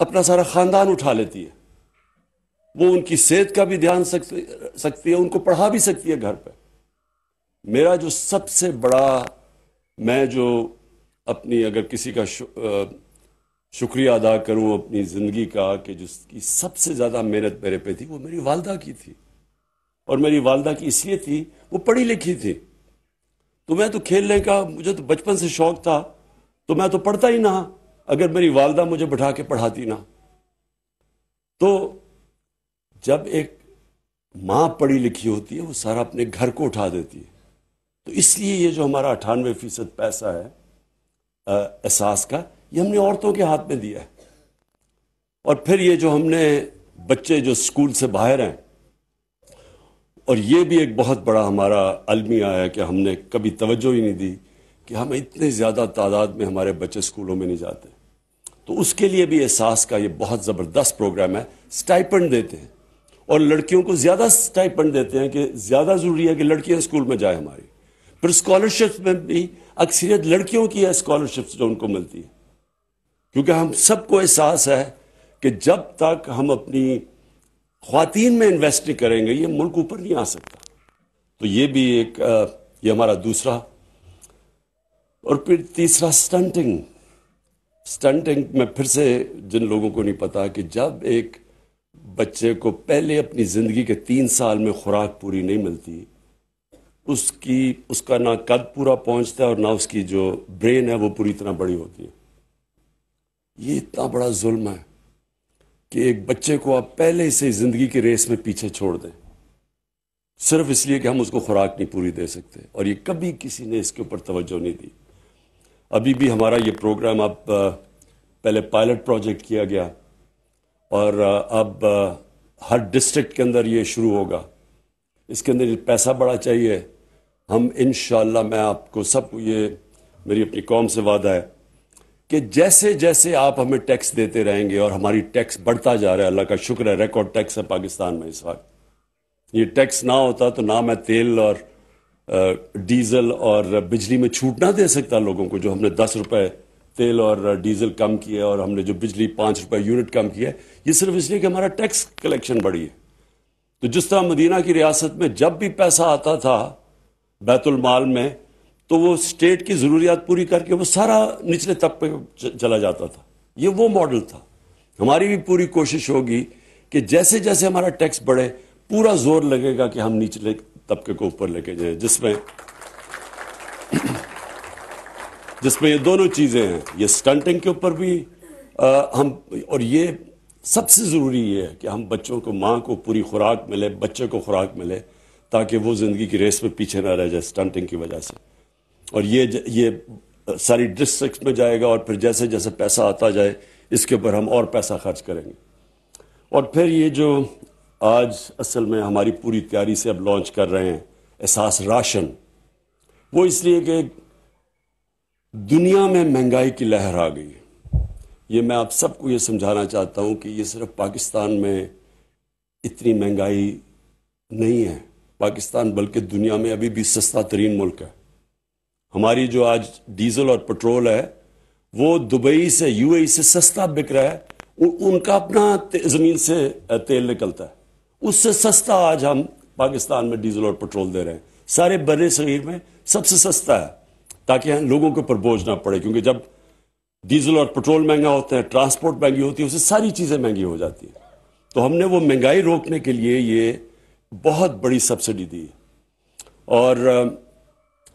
अपना सारा ख़ानदान उठा लेती है वो उनकी सेहत का भी ध्यान सकती है उनको पढ़ा भी सकती है घर पर मेरा जो सबसे बड़ा मैं जो अपनी अगर किसी का शु, आ, शुक्रिया अदा करूं अपनी ज़िंदगी का कि जिसकी सबसे ज़्यादा मेहनत मेरे पे थी वो मेरी वालदा की थी और मेरी वालदा की इसलिए थी वो पढ़ी लिखी थी तो मैं तो खेलने का मुझे तो बचपन से शौक़ था तो मैं तो पढ़ता ही ना अगर मेरी वालदा मुझे बैठा के पढ़ाती ना तो जब एक माँ पढ़ी लिखी होती है वो सारा अपने घर को उठा देती है तो इसलिए ये जो हमारा अठानवे फीसद पैसा है एहसास का ये हमने औरतों के हाथ में दिया है और फिर ये जो हमने बच्चे जो स्कूल से बाहर हैं और ये भी एक बहुत बड़ा हमारा अलमिया है कि हमने कभी तवज्जो ही नहीं दी कि हम इतने ज़्यादा तादाद में हमारे बच्चे स्कूलों में नहीं जाते तो उसके लिए भी एहसास का ये बहुत ज़बरदस्त प्रोग्राम है स्टाइपेंड देते हैं और लड़कियों को ज़्यादा स्टाइपेंड देते हैं कि ज़्यादा ज़रूरी है कि लड़कियां स्कूल में जाए हमारी फिर स्कॉलरशिप में भी अक्सरियत लड़कियों की है स्कॉलरशिप जो उनको मिलती है क्योंकि हम सबको एहसास है कि जब तक हम अपनी खातन में इन्वेस्ट नहीं करेंगे ये मुल्क ऊपर नहीं आ सकता तो ये भी एक ये हमारा दूसरा और फिर तीसरा स्टंटिंग स्टंटिंग में फिर से जिन लोगों को नहीं पता कि जब एक बच्चे को पहले अपनी ज़िंदगी के तीन साल में खुराक पूरी नहीं मिलती उसकी उसका ना कद पूरा पहुंचता है और ना उसकी जो ब्रेन है वो पूरी तरह बड़ी होती है ये इतना बड़ा जुल्म है कि एक बच्चे को आप पहले से ज़िंदगी की रेस में पीछे छोड़ दें सिर्फ इसलिए कि हम उसको खुराक नहीं पूरी दे सकते और ये कभी किसी ने इसके ऊपर तवज्जो नहीं दी अभी भी हमारा ये प्रोग्राम अब पहले पायलट प्रोजेक्ट किया गया और अब हर डिस्ट्रिक्ट के अंदर ये शुरू होगा इसके अंदर पैसा बड़ा चाहिए हम इन मैं आपको सब ये मेरी अपनी कॉम से वादा है कि जैसे जैसे आप हमें टैक्स देते रहेंगे और हमारी टैक्स बढ़ता जा रहा है अल्लाह का शुक्र है रिकॉर्ड टैक्स है पाकिस्तान में इस वक्त ये टैक्स ना होता तो ना मैं तेल और डीजल और बिजली में छूट ना दे सकता लोगों को जो हमने दस रुपए तेल और डीजल कम किया और हमने जो बिजली पाँच रुपए यूनिट कम किया ये सिर्फ इसलिए कि हमारा टैक्स कलेक्शन बढ़ी है तो जिस तरह मदीना की रियासत में जब भी पैसा आता था बैतुलमाल में तो वो स्टेट की ज़रूरियात पूरी करके वो सारा निचले तबके को चला जाता था ये वो मॉडल था हमारी भी पूरी कोशिश होगी कि जैसे जैसे हमारा टैक्स बढ़े पूरा जोर लगेगा कि हम निचले तबके को ऊपर लेके जाए जिसमें जिसमें ये दोनों चीज़ें हैं ये स्टंटिंग के ऊपर भी आ, हम और ये सबसे ज़रूरी है कि हम बच्चों को माँ को पूरी खुराक मिले बच्चे को खुराक मिले ताकि वो ज़िंदगी की रेस में पीछे ना रह जाए स्टंटिंग की वजह से और ये ज, ये सारी डिस्ट्रिक्ट में जाएगा और फिर जैसे जैसे पैसा आता जाए इसके ऊपर हम और पैसा खर्च करेंगे और फिर ये जो आज असल में हमारी पूरी तैयारी से अब लॉन्च कर रहे हैं एहसास राशन वो इसलिए कि दुनिया में महंगाई की लहर आ गई ये मैं आप सबको ये समझाना चाहता हूँ कि ये सिर्फ पाकिस्तान में इतनी महंगाई नहीं है पाकिस्तान बल्कि दुनिया में अभी भी सस्ता तरीन मुल्क है हमारी जो आज डीजल और पेट्रोल है वो दुबई से यूएई से सस्ता बिक रहा है उनका अपना ज़मीन से तेल निकलता है उससे सस्ता आज हम पाकिस्तान में डीजल और पेट्रोल दे रहे हैं सारे बने शरीर में सबसे सस्ता है ताकि लोगों के ऊपर बोझ ना पड़े क्योंकि जब डीजल और पेट्रोल महंगा होता है ट्रांसपोर्ट महंगी होती है उससे सारी चीज़ें महंगी हो जाती हैं तो हमने वो महंगाई रोकने के लिए ये बहुत बड़ी सब्सिडी दी और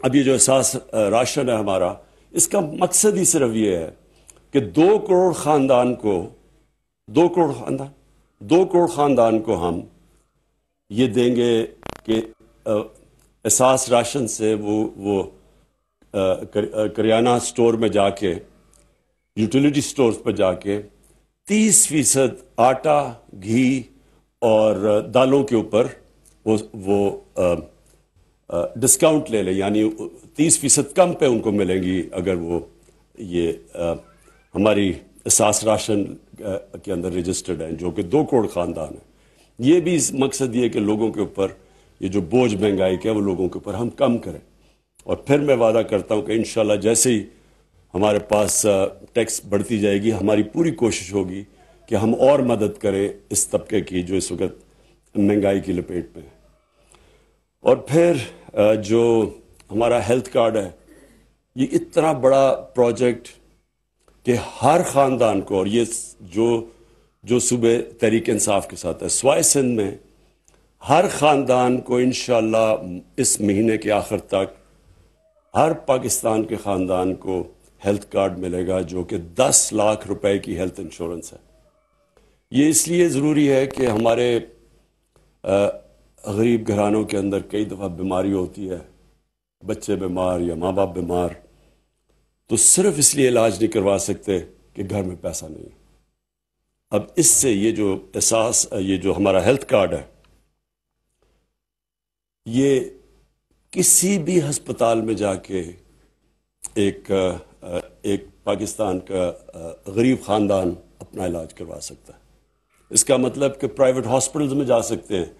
अब ये जो एहसास राशन है हमारा इसका मकसद ही सिर्फ ये है कि दो करोड़ ख़ानदान को दो करोड़ ख़ानदान दो करोड़ ख़ानदान को हम ये देंगे कि एहसास राशन से वो वो करियाना स्टोर में जाके यूटिलिटी स्टोर्स पर जाके तीस फीसद आटा घी और दालों के ऊपर वो वो डिस्काउंट ले लें यानी तीस फीसद कम पे उनको मिलेंगी अगर वो ये आ, हमारी एहसास राशन के अंदर रजिस्टर्ड हैं जो कि दो करोड़ ख़ानदान हैं ये भी इस मकसद ये कि लोगों के ऊपर ये जो बोझ महंगाई का है वो लोगों के ऊपर हम कम करें और फिर मैं वादा करता हूँ कि इन जैसे ही हमारे पास टैक्स बढ़ती जाएगी हमारी पूरी कोशिश होगी कि हम और मदद करें इस तबके की जो इस वक्त महंगाई की लपेट में और फिर जो हमारा हेल्थ कार्ड है ये इतना बड़ा प्रोजेक्ट कि हर ख़ानदान को और ये जो जो सुबह तहरीक इंसाफ के साथ है स्वाय सिंध में हर ख़ानदान को इन इस महीने के आखिर तक हर पाकिस्तान के ख़ानदान को हेल्थ कार्ड मिलेगा जो कि 10 लाख रुपए की हेल्थ इंश्योरेंस है ये इसलिए ज़रूरी है कि हमारे गरीब घरानों के अंदर कई दफ़ा बीमारी होती है बच्चे बीमार या माँ बाप बीमार तो सिर्फ इसलिए इलाज नहीं करवा सकते कि घर में पैसा नहीं है अब इससे ये जो एहसास ये जो हमारा हेल्थ कार्ड है ये किसी भी हस्पताल में जाके एक एक पाकिस्तान का गरीब ख़ानदान अपना इलाज करवा सकता है इसका मतलब कि प्राइवेट हॉस्पिटल्स में जा सकते हैं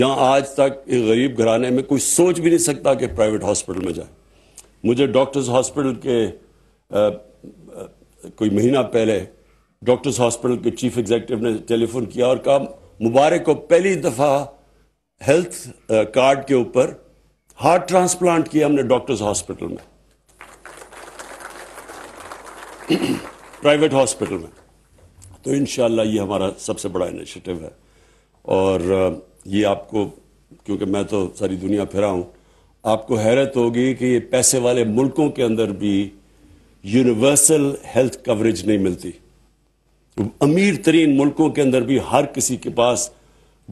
जहां आज तक गरीब घराने में कोई सोच भी नहीं सकता कि प्राइवेट हॉस्पिटल में जाए मुझे डॉक्टर्स हॉस्पिटल के आ, आ, कोई महीना पहले डॉक्टर्स हॉस्पिटल के चीफ एग्जीक्यूटिव ने टेलीफोन किया और कहा मुबारक को पहली दफ़ा हेल्थ कार्ड के ऊपर हार्ट ट्रांसप्लांट किया हमने डॉक्टर्स हॉस्पिटल में प्राइवेट हॉस्पिटल में तो इन ये हमारा सबसे बड़ा इनिशिएटिव है और ये आपको क्योंकि मैं तो सारी दुनिया फिरा हूं आपको हैरत होगी कि ये पैसे वाले मुल्कों के अंदर भी यूनिवर्सल हेल्थ कवरेज नहीं मिलती अमीर तरीन मुल्कों के अंदर भी हर किसी के पास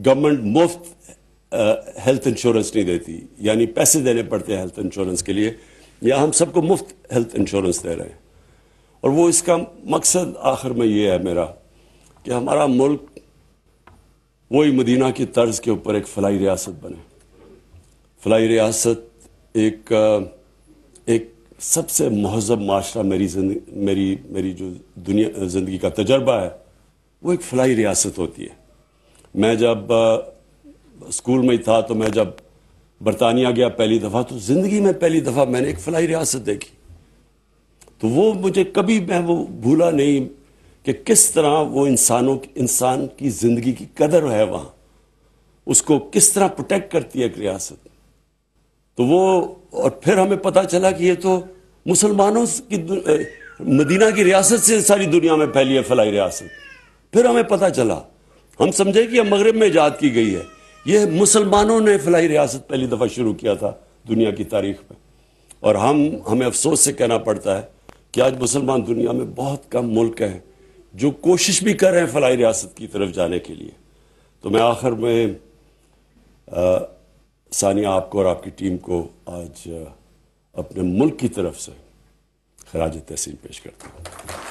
गवर्नमेंट मुफ्त हेल्थ इंश्योरेंस नहीं देती यानी पैसे देने पड़ते हैं हेल्थ इंश्योरेंस के लिए या हम सबको मुफ्त हेल्थ इंश्योरेंस दे रहे हैं और वो इसका मकसद आखिर में ये है मेरा कि हमारा मुल्क वही मदीना की तर्ज के ऊपर एक फलाई रियासत बने फलाई रियासत एक एक सबसे महजब माशरा मेरी मेरी मेरी जो दुनिया ज़िंदगी का तजर्बा है वो एक फलाई रियासत होती है मैं जब आ, स्कूल में था तो मैं जब बरतानिया गया पहली दफ़ा तो ज़िंदगी में पहली दफ़ा मैंने एक फलाई रियासत देखी तो वो मुझे कभी मैं वो भूला नहीं कि किस तरह वो इंसानों इंसान की ज़िंदगी की कदर है वहाँ उसको किस तरह प्रोटेक्ट करती है एक रियासत तो वो और फिर हमें पता चला कि ये तो मुसलमानों की मदीना की रियासत से सारी दुनिया में फैली है फलाई रियासत फिर हमें पता चला हम समझे कि यह मगरब में ईजाद की गई है यह मुसलमानों ने फलाई रियासत पहली दफ़ा शुरू किया था दुनिया की तारीख में और हम हमें अफसोस से कहना पड़ता है कि आज मुसलमान दुनिया में बहुत कम मुल्क हैं जो कोशिश भी कर रहे हैं फलाई रियासत की तरफ जाने के लिए तो मैं आखिर में आ, सानिया आपको और आपकी टीम को आज अपने मुल्क की तरफ से खराज तहसीन पेश करता हूँ